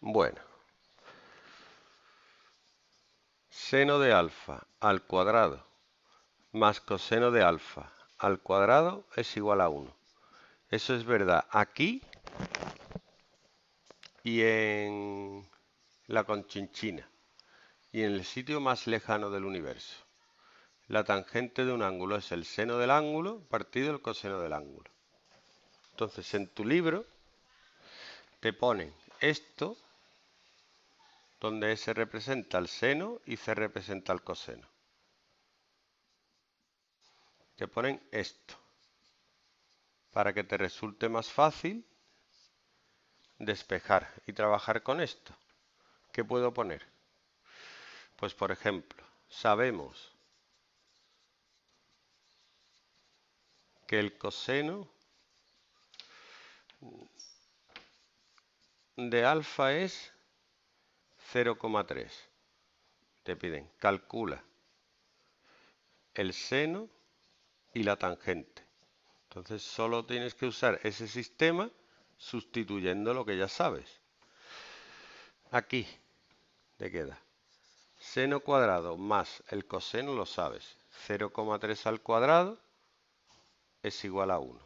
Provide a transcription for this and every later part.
Bueno. Seno de alfa al cuadrado más coseno de alfa al cuadrado es igual a 1. Eso es verdad aquí y en la conchinchina y en el sitio más lejano del universo. La tangente de un ángulo es el seno del ángulo partido el coseno del ángulo. Entonces en tu libro te ponen esto donde S representa el seno y C representa el coseno. Te ponen esto, para que te resulte más fácil despejar y trabajar con esto. ¿Qué puedo poner? Pues por ejemplo, sabemos que el coseno de alfa es 0,3. Te piden, calcula el seno y la tangente. Entonces solo tienes que usar ese sistema sustituyendo lo que ya sabes. Aquí te queda seno cuadrado más el coseno, lo sabes. 0,3 al cuadrado es igual a 1.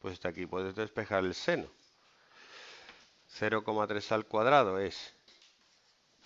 Pues de aquí puedes despejar el seno. 0,3 al cuadrado es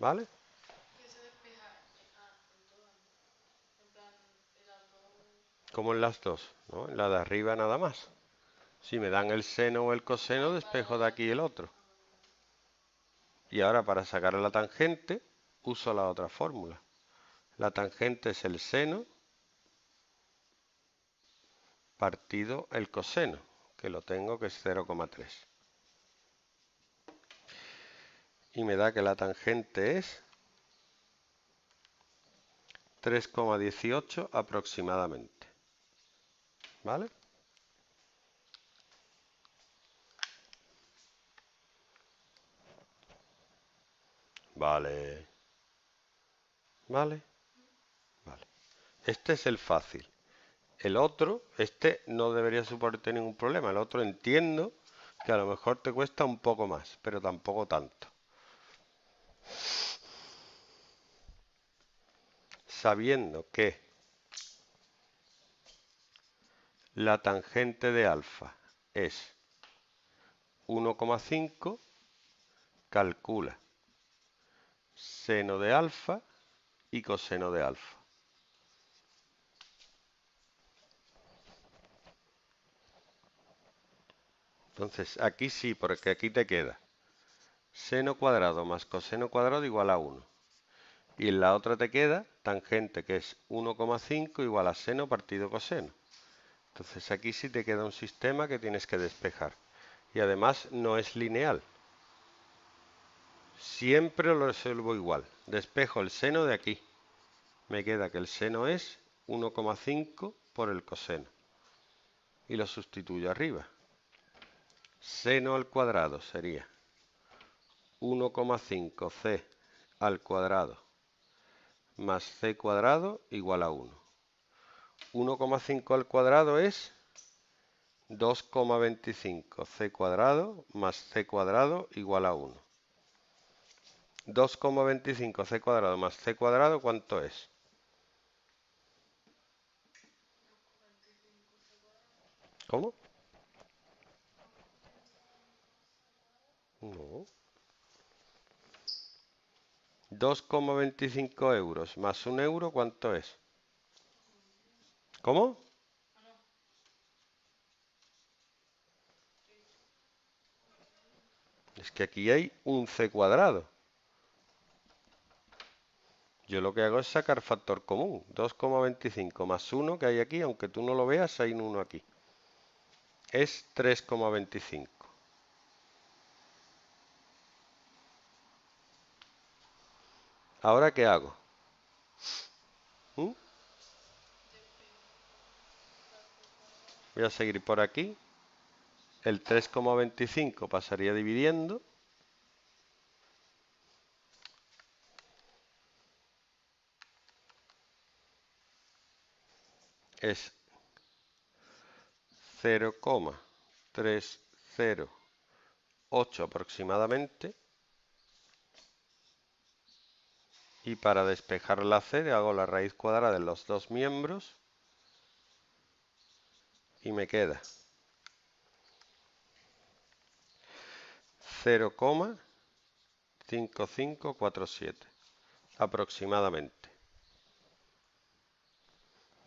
¿Vale? Como en las dos, ¿no? En la de arriba nada más. Si me dan el seno o el coseno, despejo de aquí el otro. Y ahora para sacar la tangente, uso la otra fórmula. La tangente es el seno partido el coseno, que lo tengo que es 0,3 y me da que la tangente es 3,18 aproximadamente. ¿Vale? Vale. Vale. Vale. Este es el fácil. El otro, este no debería suponerte ningún problema. El otro entiendo que a lo mejor te cuesta un poco más, pero tampoco tanto sabiendo que la tangente de alfa es 1,5, calcula seno de alfa y coseno de alfa. Entonces, aquí sí, porque aquí te queda seno cuadrado más coseno cuadrado igual a 1. Y en la otra te queda tangente, que es 1,5 igual a seno partido coseno. Entonces aquí sí te queda un sistema que tienes que despejar. Y además no es lineal. Siempre lo resuelvo igual. Despejo el seno de aquí. Me queda que el seno es 1,5 por el coseno. Y lo sustituyo arriba. Seno al cuadrado sería 1,5c al cuadrado más c cuadrado igual a 1. 1,5 al cuadrado es 2,25 c cuadrado más c cuadrado igual a 1. 2,25 c cuadrado más c cuadrado, ¿cuánto es? ¿Cómo? 2,25 euros más un euro, ¿cuánto es? ¿Cómo? Es que aquí hay un c cuadrado. Yo lo que hago es sacar factor común. 2,25 más uno que hay aquí, aunque tú no lo veas, hay un 1 aquí. Es 3,25. ¿Ahora qué hago? ¿Mm? Voy a seguir por aquí. El 3,25 pasaría dividiendo. Es 0,308 aproximadamente. Y para despejar la C hago la raíz cuadrada de los dos miembros y me queda 0,5547 aproximadamente.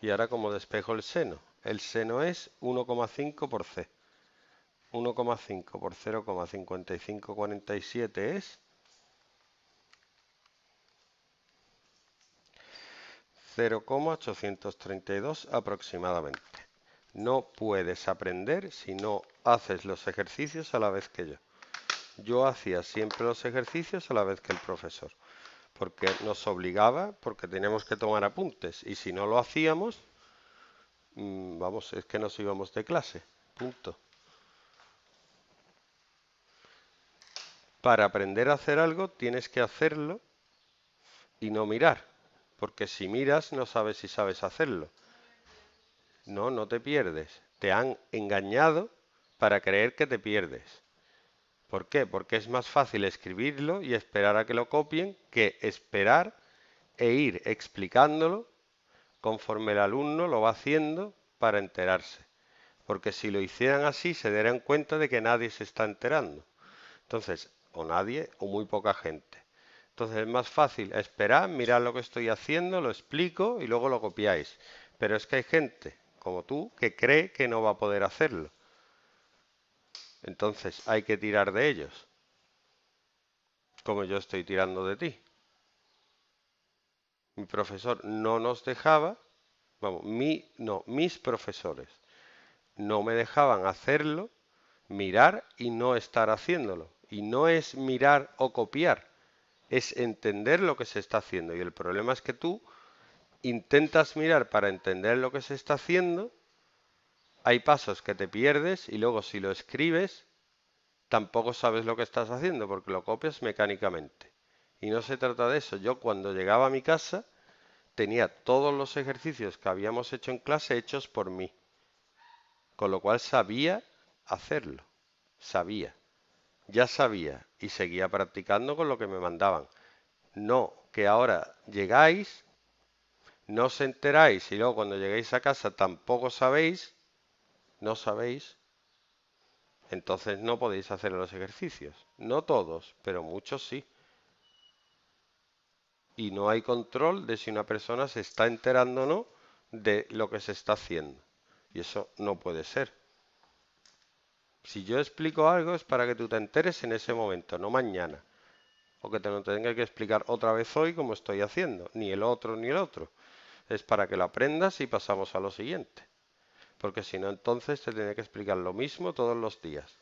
Y ahora como despejo el seno, el seno es 1,5 por C. 1,5 por 0,5547 es 0,832 aproximadamente. No puedes aprender si no haces los ejercicios a la vez que yo. Yo hacía siempre los ejercicios a la vez que el profesor, porque nos obligaba, porque teníamos que tomar apuntes, y si no lo hacíamos, mm, vamos, es que nos íbamos de clase, punto. Para aprender a hacer algo tienes que hacerlo y no mirar porque si miras no sabes si sabes hacerlo. No, no te pierdes. Te han engañado para creer que te pierdes. ¿Por qué? Porque es más fácil escribirlo y esperar a que lo copien que esperar e ir explicándolo conforme el alumno lo va haciendo para enterarse. Porque si lo hicieran así se darían cuenta de que nadie se está enterando. Entonces, o nadie o muy poca gente. Entonces es más fácil esperar, mirar lo que estoy haciendo, lo explico y luego lo copiáis. Pero es que hay gente, como tú, que cree que no va a poder hacerlo. Entonces hay que tirar de ellos. Como yo estoy tirando de ti. Mi profesor no nos dejaba, vamos, mi, no, mis profesores no me dejaban hacerlo, mirar y no estar haciéndolo. Y no es mirar o copiar es entender lo que se está haciendo. Y el problema es que tú intentas mirar para entender lo que se está haciendo, hay pasos que te pierdes y luego si lo escribes, tampoco sabes lo que estás haciendo porque lo copias mecánicamente. Y no se trata de eso. Yo cuando llegaba a mi casa tenía todos los ejercicios que habíamos hecho en clase hechos por mí. Con lo cual sabía hacerlo. Sabía. Ya sabía y seguía practicando con lo que me mandaban. No, que ahora llegáis, no os enteráis y luego cuando lleguéis a casa tampoco sabéis, no sabéis, entonces no podéis hacer los ejercicios. No todos, pero muchos sí. Y no hay control de si una persona se está enterando o no de lo que se está haciendo. Y eso no puede ser. Si yo explico algo es para que tú te enteres en ese momento, no mañana. O que te lo tenga que explicar otra vez hoy como estoy haciendo. Ni el otro ni el otro. Es para que lo aprendas y pasamos a lo siguiente. Porque si no, entonces te tiene que explicar lo mismo todos los días.